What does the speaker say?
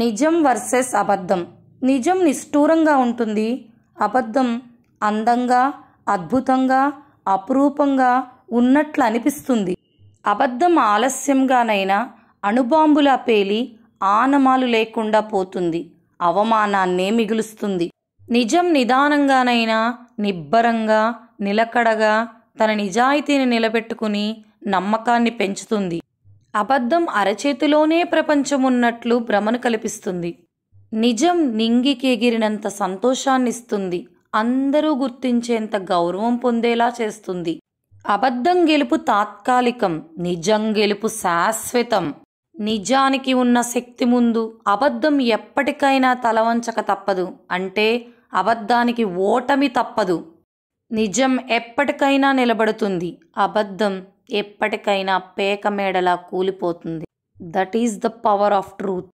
నిజం వర్సెస్ అబద్ధం నిజం నిష్ఠూరంగా ఉంటుంది అబద్ధం అందంగా అద్భుతంగా అపురూపంగా ఉన్నట్లు అనిపిస్తుంది అబద్ధం ఆలస్యంగానైనా అణుబాంబులా పేలి ఆనమాలు లేకుండా పోతుంది అవమానాన్నే మిగులుస్తుంది నిజం నిదానంగానైనా నిబ్బరంగా నిలకడగా తన నిజాయితీని నిలబెట్టుకుని నమ్మకాన్ని పెంచుతుంది అబద్ధం అరచేతిలోనే ప్రపంచమున్నట్లు భ్రమను కల్పిస్తుంది నిజం నింగికెగిరినంత సంతోషాన్నిస్తుంది అందరూ గుర్తించేంత గౌరవం పొందేలా చేస్తుంది అబద్ధం గెలుపు తాత్కాలికం నిజం గెలుపు శాశ్వతం నిజానికి ఉన్న శక్తి ముందు అబద్ధం ఎప్పటికైనా తలవంచక తప్పదు అంటే అబద్ధానికి ఓటమి తప్పదు నిజం ఎప్పటికైనా నిలబడుతుంది అబద్ధం ఎప్పటికైనా పేక మేడలా కూలిపోతుంది that is the power of truth